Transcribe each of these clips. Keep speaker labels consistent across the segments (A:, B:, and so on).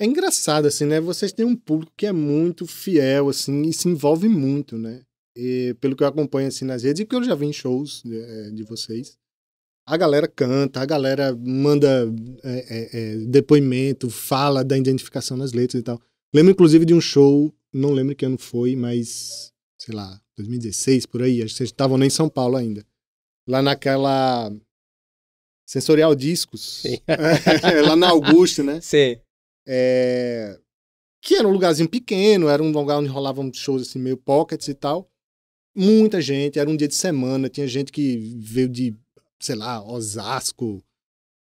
A: é engraçado, assim, né? Vocês têm um público que é muito fiel, assim, e se envolve muito, né? E, pelo que eu acompanho, assim, nas redes, e porque eu já vi em shows de, né, é, de vocês, a galera canta, a galera manda é, é, é depoimento, fala da identificação nas letras e tal. Lembro, inclusive, de um show, não lembro que ano foi, mas, sei lá, 2016, por aí, acho que vocês estavam nem em São Paulo ainda. Lá naquela... Sensorial Discos. É, lá na Augusta, né? Sim. É... Que era um lugarzinho pequeno, era um lugar onde rolavam shows assim, meio pockets e tal. Muita gente, era um dia de semana, tinha gente que veio de, sei lá, Osasco,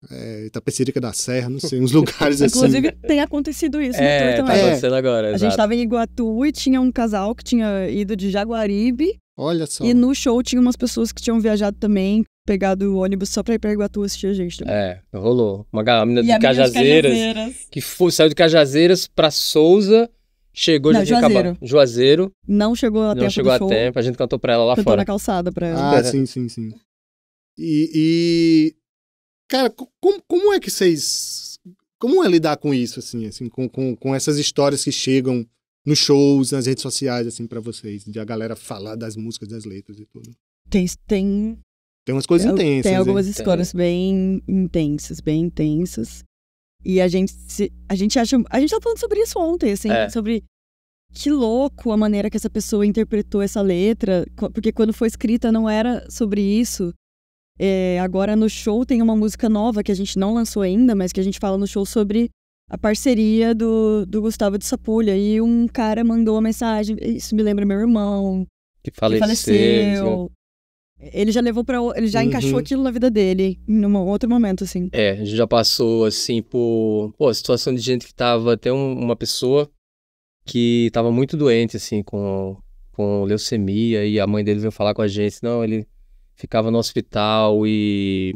A: é, Itapecerica da Serra, não sei, uns lugares assim. Inclusive,
B: tem acontecido isso né, é, no Tá é. acontecendo é. agora, A gente estava em Iguatu e tinha um casal que tinha ido de Jaguaribe. Olha só. E no show tinha umas pessoas que tinham viajado também pegado o ônibus só pra ir pra Iguatu assistir a gente também.
C: É, rolou. Uma galera de, Cajazeiras, de Cajazeiras, que foi, saiu de Cajazeiras pra Souza, chegou de Juazeiro. Juazeiro.
B: Não chegou a não tempo
C: Não chegou a show. tempo, a gente cantou pra ela lá cantou fora. Cantou na calçada pra ela. Ah, sim, sim, sim.
A: E, e... Cara, como, como é que vocês... Como é lidar com isso, assim, assim com, com, com essas histórias que chegam nos shows, nas redes sociais, assim, para vocês, de a galera falar das músicas, das letras e tudo?
B: Tem, tem tem umas coisas intensas. Tem algumas hein? histórias tem. bem intensas, bem intensas. E a gente se, a gente acha, a gente tava tá falando sobre isso ontem, assim, é. sobre que louco a maneira que essa pessoa interpretou essa letra, porque quando foi escrita não era sobre isso. É, agora no show tem uma música nova que a gente não lançou ainda, mas que a gente fala no show sobre a parceria do, do Gustavo de Sapulha. E um cara mandou uma mensagem, isso me lembra meu irmão.
C: Que faleceu. Que faleceu.
B: Ele já levou para ele já uhum. encaixou aquilo na vida dele em um outro momento assim.
C: É, a gente já passou assim por, pô, a situação de gente que tava até um, uma pessoa que tava muito doente assim com com leucemia e a mãe dele veio falar com a gente, não, ele ficava no hospital e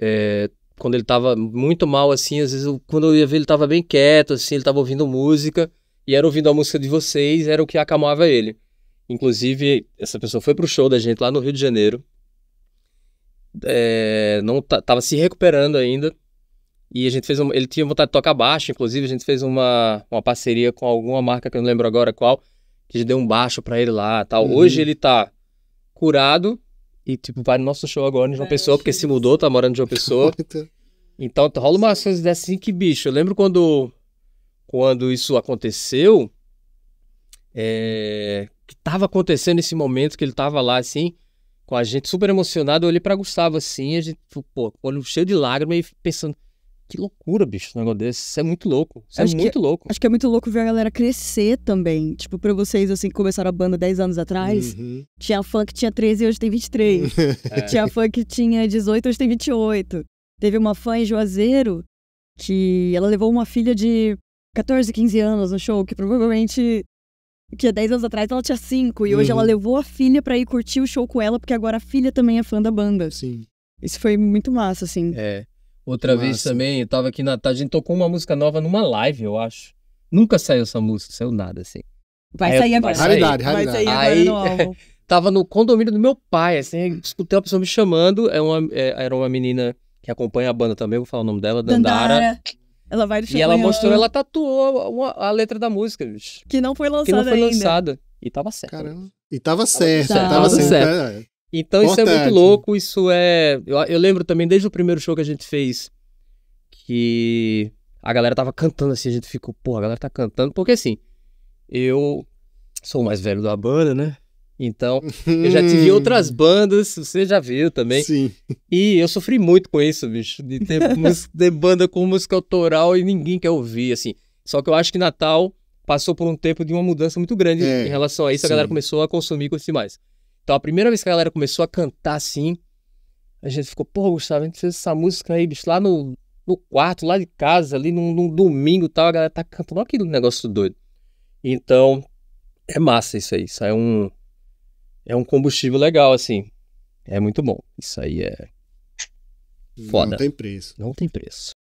C: é, quando ele tava muito mal assim, às vezes eu, quando eu ia ver ele tava bem quieto assim, ele tava ouvindo música e era ouvindo a música de vocês, era o que acalmava ele. Inclusive, essa pessoa foi pro show da gente lá no Rio de Janeiro. É, não tava se recuperando ainda. E a gente fez um, ele tinha vontade de tocar baixo, inclusive a gente fez uma, uma parceria com alguma marca que eu não lembro agora qual, que deu um baixo para ele lá, tal. Uhum. Hoje ele tá curado e tipo vai no nosso show agora em João é, Pessoa, porque se mudou, tá morando em João Pessoa. então rola umas coisas dessas assim que bicho. Eu lembro quando quando isso aconteceu, é, que estava acontecendo nesse momento que ele estava lá, assim, com a gente, super emocionado. Eu olhei para Gustavo, assim, a gente, pô, olho cheio de lágrimas e pensando, que loucura, bicho, um negócio desse. Isso é muito louco.
B: Isso é acho é muito que, louco. Acho que é muito louco ver a galera crescer também. Tipo, para vocês, assim, que começaram a banda 10 anos atrás, uhum. tinha fã que tinha 13 e hoje tem 23. é. Tinha fã que tinha 18 hoje tem 28. Teve uma fã em Juazeiro que ela levou uma filha de 14, 15 anos no show, que provavelmente que há 10 anos atrás ela tinha 5 e uhum. hoje ela uhum. levou a filha para ir curtir o show com ela, porque agora a filha também é fã da banda. Sim. Isso foi muito massa, assim. É.
C: Outra muito vez massa. também, eu tava aqui na tarde, tá, a gente tocou uma música nova numa live, eu acho. Nunca saiu essa música, saiu nada, assim.
A: Vai Aí, sair agora. Raridade, raridade. Vai
C: sair agora Aí, no álbum. tava no condomínio do meu pai, assim, escutei uma pessoa me chamando, era é uma, é, era uma menina que acompanha a banda também, vou falar o nome dela, Dandara. Dandara.
B: Ela vai E ela mostrou, ela
C: tatuou uma, a letra da música, bicho. Que não foi lançada ainda. Que não foi lançada. E tava certo. Caramba. E tava certo, tava, tava certo. certo. É. Então Importante. isso é muito louco, isso é... Eu, eu lembro também, desde o primeiro show que a gente fez, que a galera tava cantando assim, a gente ficou, pô, a galera tá cantando, porque assim, eu sou o mais velho da banda, né? Então, eu já tive hum. outras bandas, você já viu também. Sim. E eu sofri muito com isso, bicho, de ter, de banda com música autoral e ninguém quer ouvir, assim. Só que eu acho que Natal passou por um tempo de uma mudança muito grande é, em relação a isso. Sim. A galera começou a consumir coisas mais. Então, a primeira vez que a galera começou a cantar assim, a gente ficou, pô, Gustavo, a gente fez essa música aí, bicho, lá no, no quarto, lá de casa, ali num, num domingo e tal, a galera tá cantando aquele negócio doido. Então, é massa isso aí. Isso é um é um combustível legal, assim. É muito bom. Isso aí é foda. Não tem
A: preço. Não tem preço.